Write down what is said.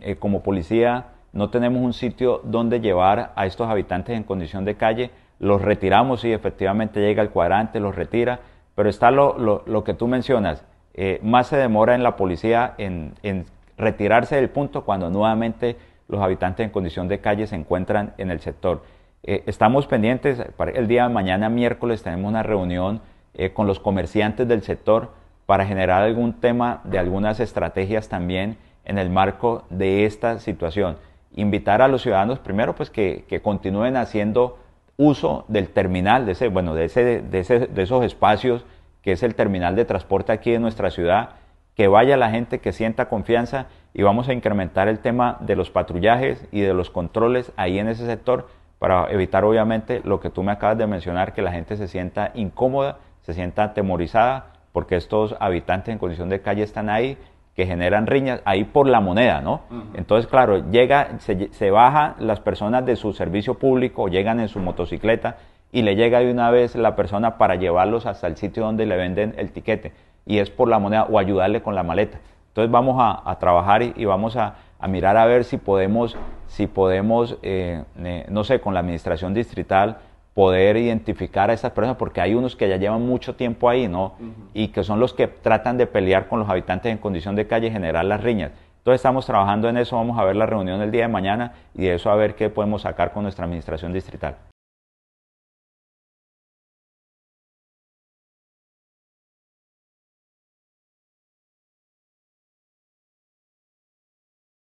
Eh, como policía no tenemos un sitio donde llevar a estos habitantes en condición de calle, los retiramos y efectivamente llega el cuadrante, los retira, pero está lo, que tú mencionas, eh, más se demora en la policía en, retirarse del punto cuando nuevamente los habitantes en condición de calle se encuentran en el sector. Eh, estamos pendientes, el día de mañana, miércoles, tenemos una reunión con los comerciantes del sector para generar algún tema de algunas estrategias también en el marco de esta situación. Invitar a los ciudadanos primero pues que, continúen haciendo uso del terminal, de ese, bueno, de, de, de esos espacios que es el terminal de transporte aquí en nuestra ciudad, que vaya la gente que sienta confianza y vamos a incrementar el tema de los patrullajes y de los controles ahí en ese sector para evitar obviamente lo que tú me acabas de mencionar, que la gente se sienta incómoda, se sienta atemorizada, porque estos habitantes en condición de calle están ahí que generan riñas ahí por la moneda, ¿no? Entonces, claro, llega, se, baja las personas de su servicio público, llegan en su motocicleta y le llega de una vez la persona para llevarlos hasta el sitio donde le venden el tiquete y es por la moneda o ayudarle con la maleta. Entonces vamos a, trabajar y, vamos a, mirar a ver si podemos, si podemos eh, eh, no sé, con la administración distrital poder identificar a esas personas, porque hay unos que ya llevan mucho tiempo ahí, ¿no? Y que son los que tratan de pelear con los habitantes en condición de calle y generar las riñas. Entonces estamos trabajando en eso, vamos a ver la reunión el día de mañana y de eso a ver qué podemos sacar con nuestra administración distrital.